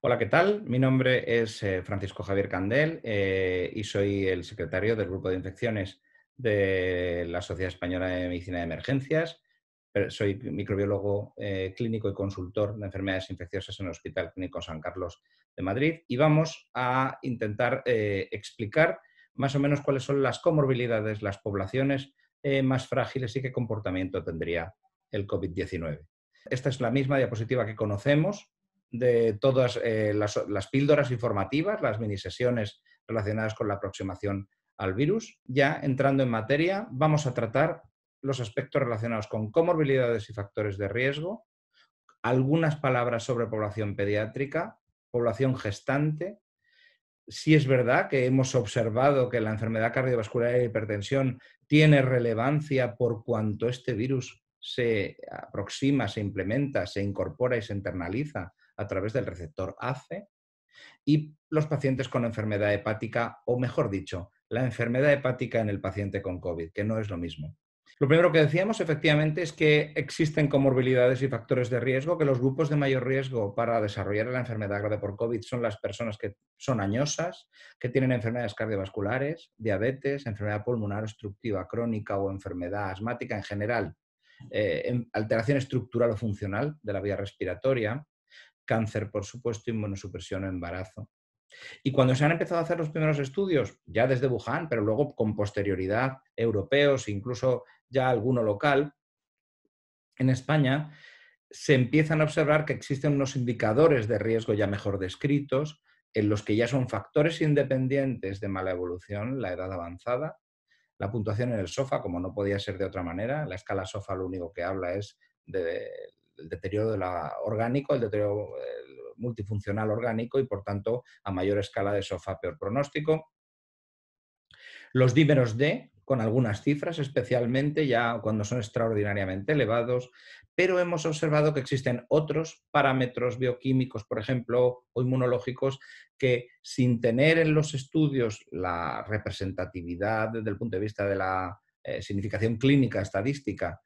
Hola, ¿qué tal? Mi nombre es eh, Francisco Javier Candel eh, y soy el secretario del Grupo de Infecciones de la Sociedad Española de Medicina de Emergencias. Soy microbiólogo eh, clínico y consultor de enfermedades infecciosas en el Hospital Clínico San Carlos de Madrid y vamos a intentar explicar más o menos cuáles son las comorbilidades, las poblaciones más frágiles y qué comportamiento tendría el COVID-19. Esta es la misma diapositiva que conocemos de todas eh, las, píldoras informativas, las minisesiones relacionadas con la aproximación al virus. Ya entrando en materia, vamos a tratar los aspectos relacionados con comorbilidades y factores de riesgo, algunas palabras sobre población pediátrica, población gestante. Si es verdad que hemos observado que la enfermedad cardiovascular y la hipertensión tiene relevancia por cuanto este virus se aproxima, se implementa, se incorpora y se internaliza a través del receptor ACE y los pacientes con enfermedad hepática, o mejor dicho, la enfermedad hepática en el paciente con COVID, que no es lo mismo. Lo primero que decíamos efectivamente es que existen comorbilidades y factores de riesgo, que los grupos de mayor riesgo para desarrollar la enfermedad grave por COVID son las personas que son añosas, que tienen enfermedades cardiovasculares, diabetes, enfermedad pulmonar obstructiva crónica o enfermedad asmática en general, eh, alteración estructural o funcional de la vía respiratoria, cáncer, por supuesto, inmunosupresión o embarazo. Y cuando se han empezado a hacer los primeros estudios, ya desde Wuhan, pero luego con posterioridad, europeos, e incluso ya alguno local, en España, se empiezan a observar que existen unos indicadores de riesgo ya mejor descritos, en los que ya son factores independientes de mala evolución, la edad avanzada, la puntuación en el SOFA, como no podía ser de otra manera, la escala SOFA lo único que habla es de el deterioro orgánico, el deterioro multifuncional orgánico y, por tanto, a mayor escala de sofá, peor pronóstico. Los dímeros D, con algunas cifras, especialmente ya cuando son extraordinariamente elevados, pero hemos observado que existen otros parámetros bioquímicos, por ejemplo, o inmunológicos, que sin tener en los estudios la representatividad desde el punto de vista de la eh, significación clínica estadística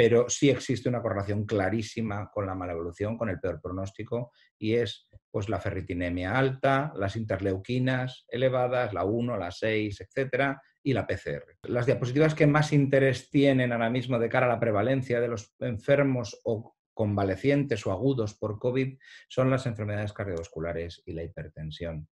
pero sí existe una correlación clarísima con la mala evolución, con el peor pronóstico, y es pues, la ferritinemia alta, las interleuquinas elevadas, la 1, la 6, etcétera, y la PCR. Las diapositivas que más interés tienen ahora mismo de cara a la prevalencia de los enfermos o convalecientes o agudos por COVID son las enfermedades cardiovasculares y la hipertensión.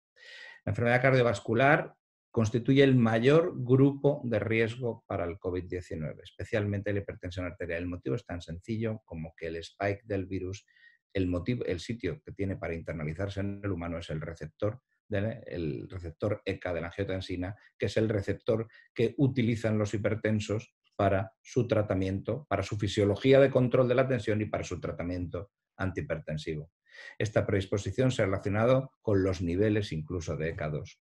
La enfermedad cardiovascular constituye el mayor grupo de riesgo para el COVID-19, especialmente la hipertensión arterial. El motivo es tan sencillo como que el spike del virus, el, sitio que tiene para internalizarse en el humano es el receptor, el receptor ECA de la angiotensina, que es el receptor que utilizan los hipertensos para su tratamiento, para su fisiología de control de la tensión y para su tratamiento antihipertensivo. Esta predisposición se ha relacionado con los niveles incluso de ECA2.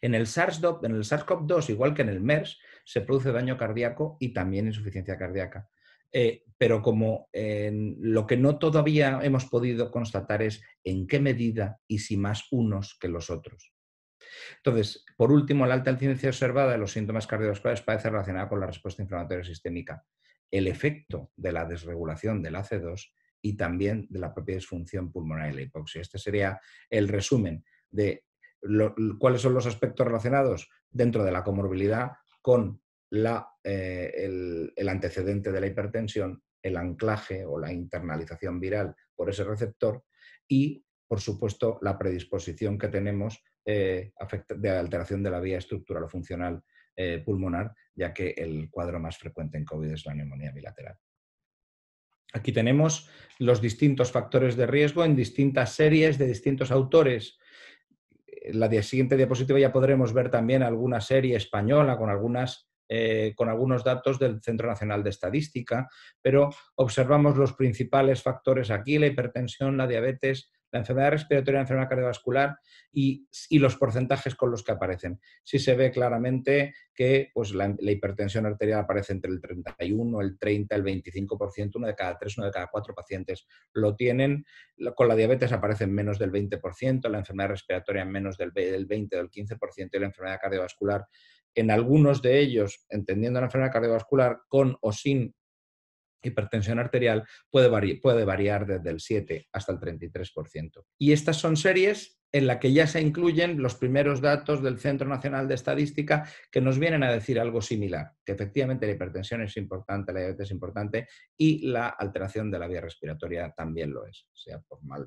En el SARS-CoV-2, igual que en el MERS, se produce daño cardíaco y también insuficiencia cardíaca. Eh, pero como lo que no todavía hemos podido constatar es en qué medida y si más unos que los otros. Entonces, por último, la alta incidencia observada de los síntomas cardiovasculares parece relacionada con la respuesta inflamatoria sistémica, el efecto de la desregulación del AC2 y también de la propia disfunción pulmonar y la hipoxia. Este sería el resumen de cuáles son los aspectos relacionados dentro de la comorbilidad con eh, el, antecedente de la hipertensión, el anclaje o la internalización viral por ese receptor y, por supuesto, la predisposición que tenemos eh, de alteración de la vía estructural o funcional eh, pulmonar, ya que el cuadro más frecuente en COVID es la neumonía bilateral. Aquí tenemos los distintos factores de riesgo en distintas series de distintos autores la siguiente diapositiva ya podremos ver también alguna serie española con, algunas, eh, con algunos datos del Centro Nacional de Estadística, pero observamos los principales factores aquí, la hipertensión, la diabetes, la enfermedad respiratoria, la enfermedad cardiovascular y, los porcentajes con los que aparecen. Sí se ve claramente que pues, la, hipertensión arterial aparece entre el 31, el 30, el 25%, uno de cada tres, uno de cada cuatro pacientes lo tienen. Con la diabetes aparecen menos del 20%, la enfermedad respiratoria menos del, del 20 o del 15% y la enfermedad cardiovascular en algunos de ellos, entendiendo la enfermedad cardiovascular con o sin hipertensión arterial puede, variar, desde el 7 hasta el 33%. Y estas son series en las que ya se incluyen los primeros datos del Centro Nacional de Estadística que nos vienen a decir algo similar, que efectivamente la hipertensión es importante, la diabetes es importante y la alteración de la vía respiratoria también lo es, sea por mal,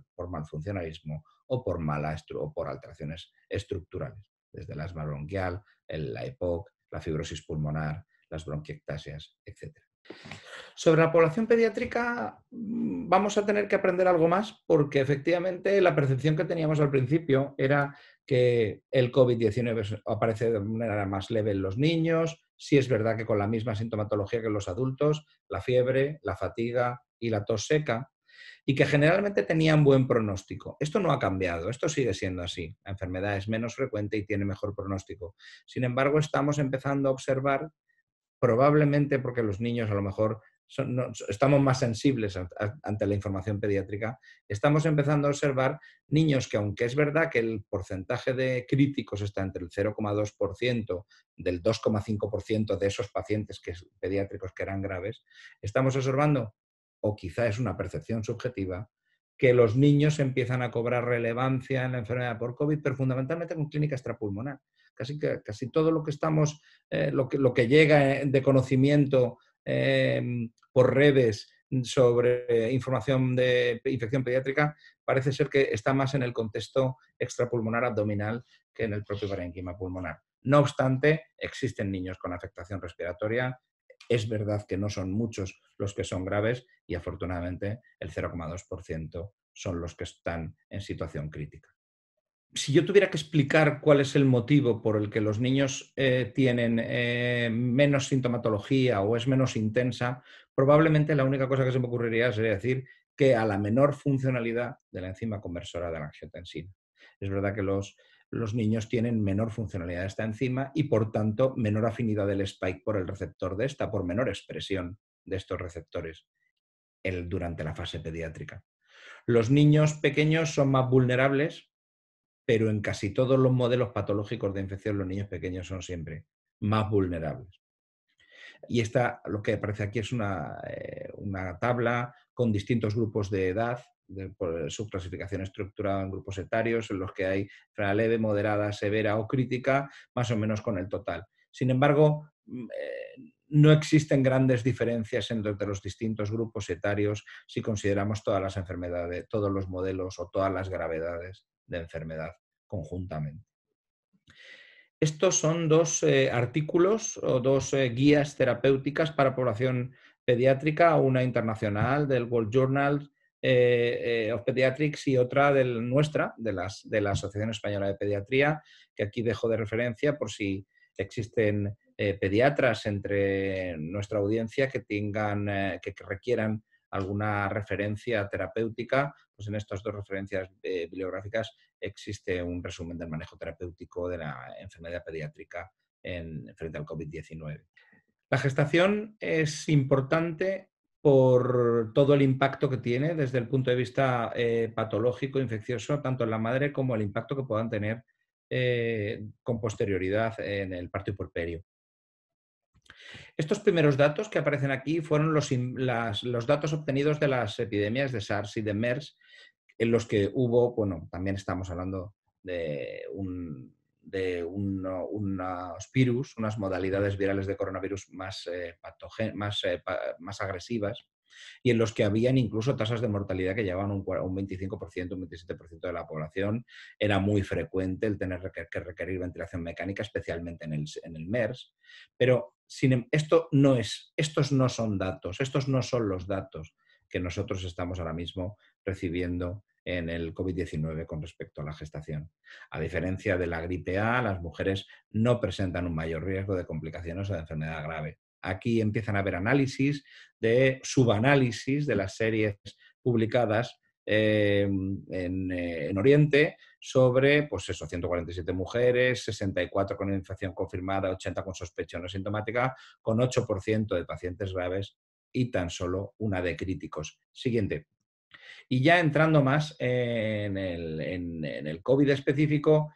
funcionalismo o por, mala o por alteraciones estructurales, desde el asma bronquial, la EPOC, la fibrosis pulmonar, las bronquiectasias, etc. Sobre la población pediátrica mm, vamos a tener que aprender algo más porque efectivamente la percepción que teníamos al principio era que el COVID-19 aparece de manera más leve en los niños, si es verdad que con la misma sintomatología que los adultos, la fiebre, la fatiga y la tos seca, y que generalmente tenían buen pronóstico. Esto no ha cambiado, esto sigue siendo así. La enfermedad es menos frecuente y tiene mejor pronóstico. Sin embargo, estamos empezando a observar probablemente porque los niños a lo mejor estamos más sensibles ante la información pediátrica, estamos empezando a observar niños que, aunque es verdad que el porcentaje de críticos está entre el 0,2% del 2,5% de esos pacientes que, pediátricos que eran graves, estamos observando, o quizá es una percepción subjetiva, que los niños empiezan a cobrar relevancia en la enfermedad por COVID, pero fundamentalmente con clínica extrapulmonar. Casi, casi todo lo que estamos, eh, lo, que, llega eh, de conocimiento eh, por redes sobre información de infección pediátrica parece ser que está más en el contexto extrapulmonar abdominal que en el propio parenquima pulmonar. No obstante, existen niños con afectación respiratoria es verdad que no son muchos los que son graves y afortunadamente el 0,2% son los que están en situación crítica. Si yo tuviera que explicar cuál es el motivo por el que los niños eh, tienen eh, menos sintomatología o es menos intensa, probablemente la única cosa que se me ocurriría sería decir que a la menor funcionalidad de la enzima conversora de la angiotensina. Es verdad que los los niños tienen menor funcionalidad de esta enzima y, por tanto, menor afinidad del spike por el receptor de esta, por menor expresión de estos receptores el, durante la fase pediátrica. Los niños pequeños son más vulnerables, pero en casi todos los modelos patológicos de infección los niños pequeños son siempre más vulnerables. Y esta, lo que aparece aquí es una, eh, una, tabla con distintos grupos de edad por eh, su clasificación estructurada en grupos etarios, en los que hay enfermedad leve, moderada, severa o crítica, más o menos con el total. Sin embargo, mm, eh, no existen grandes diferencias entre los distintos grupos etarios si consideramos todas las enfermedades, todos los modelos o todas las gravedades de enfermedad conjuntamente. Estos son dos eh, artículos o dos guías terapéuticas para población pediátrica, una internacional del World Journal eh, eh, of Pediatrics y otra de nuestra, de, las, de la Asociación Española de Pediatría, que aquí dejo de referencia por si existen eh, pediatras entre nuestra audiencia que tengan, que, requieran alguna referencia terapéutica, pues en estas dos referencias bibliográficas existe un resumen del manejo terapéutico de la enfermedad pediátrica en, frente al COVID-19. La gestación es importante por todo el impacto que tiene desde el punto de vista eh, patológico, infeccioso, tanto en la madre como el impacto que puedan tener eh, con posterioridad en el parto y porperio. Estos primeros datos que aparecen aquí fueron los, los datos obtenidos de las epidemias de SARS y de MERS, en los que hubo, bueno, también estamos hablando de un, de uno, unos virus, unas modalidades virales de coronavirus más, eh, más, eh, más, agresivas y en los que habían incluso tasas de mortalidad que llevaban un, un 25%, un 27% de la población. Era muy frecuente el tener que requerir ventilación mecánica, especialmente en el, en MERS. Pero sin, em, esto no es, estos no son datos, estos no son los datos que nosotros estamos ahora mismo recibiendo en el COVID-19 con respecto a la gestación. A diferencia de la gripe A, las mujeres no presentan un mayor riesgo de complicaciones o de enfermedad grave. Aquí empiezan a haber análisis de subanálisis de las series publicadas eh, eh, en, Oriente sobre, pues 147 mujeres, 64 con infección confirmada, 80 con sospecha no sintomática, con 8% de pacientes graves y tan solo una de críticos. Siguiente. Y ya entrando más en el, COVID específico,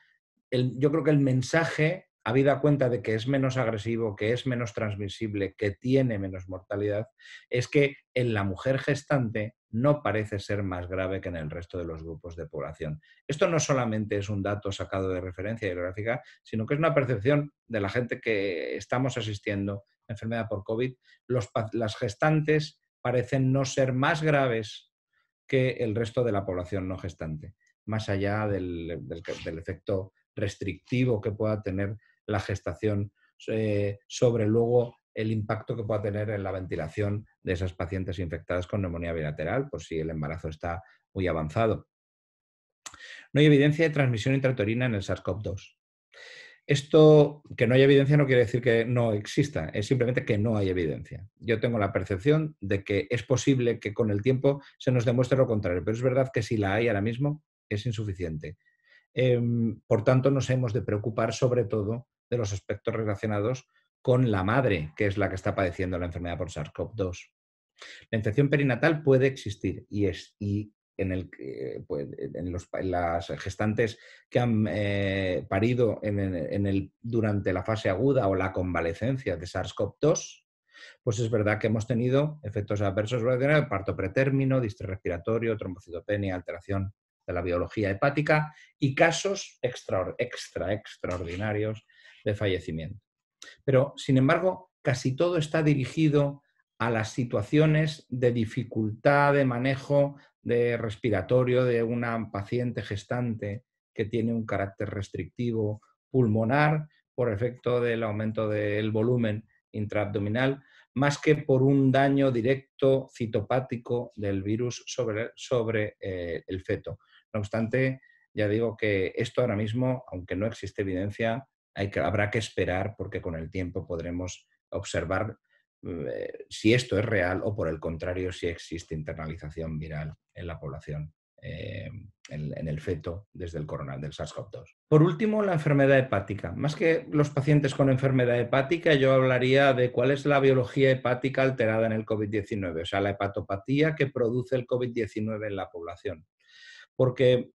yo creo que el mensaje, habida cuenta de que es menos agresivo, que es menos transmisible, que tiene menos mortalidad, es que en la mujer gestante no parece ser más grave que en el resto de los grupos de población. Esto no solamente es un dato sacado de referencia geográfica sino que es una percepción de la gente que estamos asistiendo a enfermedad por COVID. las gestantes parecen no ser más graves que el resto de la población no gestante, más allá del, efecto restrictivo que pueda tener la gestación eh, sobre luego el impacto que pueda tener en la ventilación de esas pacientes infectadas con neumonía bilateral, por si el embarazo está muy avanzado. No hay evidencia de transmisión intratorina en el SARS-CoV-2. Esto, que no hay evidencia, no quiere decir que no exista, es simplemente que no hay evidencia. Yo tengo la percepción de que es posible que con el tiempo se nos demuestre lo contrario, pero es verdad que si la hay ahora mismo, es insuficiente. Em, por tanto, nos hemos de preocupar sobre todo de los aspectos relacionados con la madre, que es la que está padeciendo la enfermedad por SARS-CoV-2. La infección perinatal puede existir y, es, y pues, en, los, las gestantes que han eh, parido durante la fase aguda o la convalecencia de SARS-CoV-2, pues es verdad que hemos tenido efectos adversos relacionados parto pretérmino, distrés respiratorio, trombocitopenia, alteración de la biología hepática y casos extra, extraordinarios de fallecimiento. Pero, sin embargo, casi todo está dirigido a las situaciones de dificultad de manejo de respiratorio de una paciente gestante que tiene un carácter restrictivo pulmonar por efecto del aumento del volumen intraabdominal, más que por un daño directo citopático del virus sobre, sobre eh, el feto. No obstante, ya digo que esto ahora mismo, aunque no existe evidencia, hay habrá que esperar porque con el tiempo podremos observar Mm, eh, si esto es real o por el contrario, si existe internalización viral en la población. Eh, en, el feto desde el coronal del SARS-CoV-2. Por último, la enfermedad hepática. Más que los pacientes con enfermedad hepática, yo hablaría de cuál es la biología hepática alterada en el COVID-19, o sea, la hepatopatía que produce el COVID-19 en la población. Porque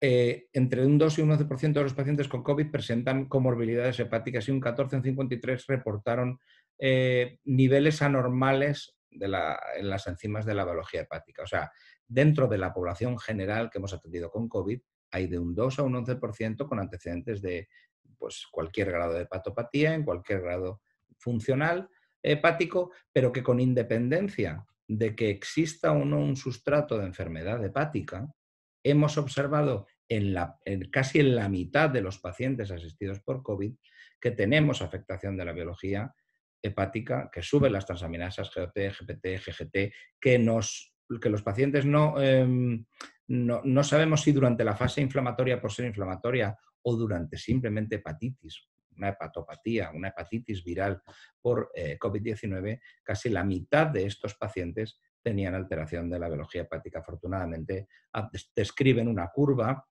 eh, entre un 2 y un 11% de los pacientes con COVID presentan comorbilidades hepáticas y un 14 en 53 reportaron eh, niveles anormales en las enzimas de la biología hepática. O sea, dentro de la población general que hemos atendido con COVID, hay de un 2 a un 11% con antecedentes de pues, cualquier grado de hepatopatía, en cualquier grado funcional hepático, pero que con independencia de que exista o no un sustrato de enfermedad hepática, hemos observado casi en la mitad de los pacientes asistidos por COVID que tenemos afectación de la biología hepática que suben las transaminasas GOT, GPT, GGT, que, que los pacientes em, no, no, sabemos si durante la fase inflamatoria por ser inflamatoria o durante simplemente hepatitis, una hepatopatía, una hepatitis viral por eh, COVID-19, casi la mitad de estos pacientes tenían alteración de la biología hepática. Afortunadamente, ah, describen una curva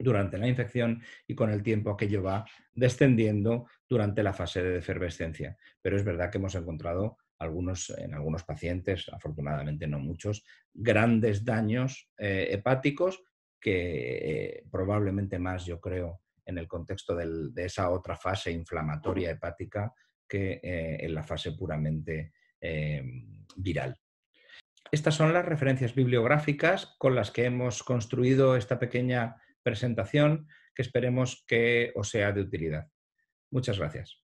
durante la infección y con el tiempo que va descendiendo durante la fase de efervescencia. Pero es verdad que hemos encontrado algunos, en algunos pacientes, afortunadamente no muchos, grandes daños eh, hepáticos que eh, probablemente más, yo creo, en el contexto de esa otra fase inflamatoria hepática que eh, en la fase puramente viral. Estas son las referencias bibliográficas con las que hemos construido esta pequeña presentación que esperemos que os sea de utilidad. Muchas gracias.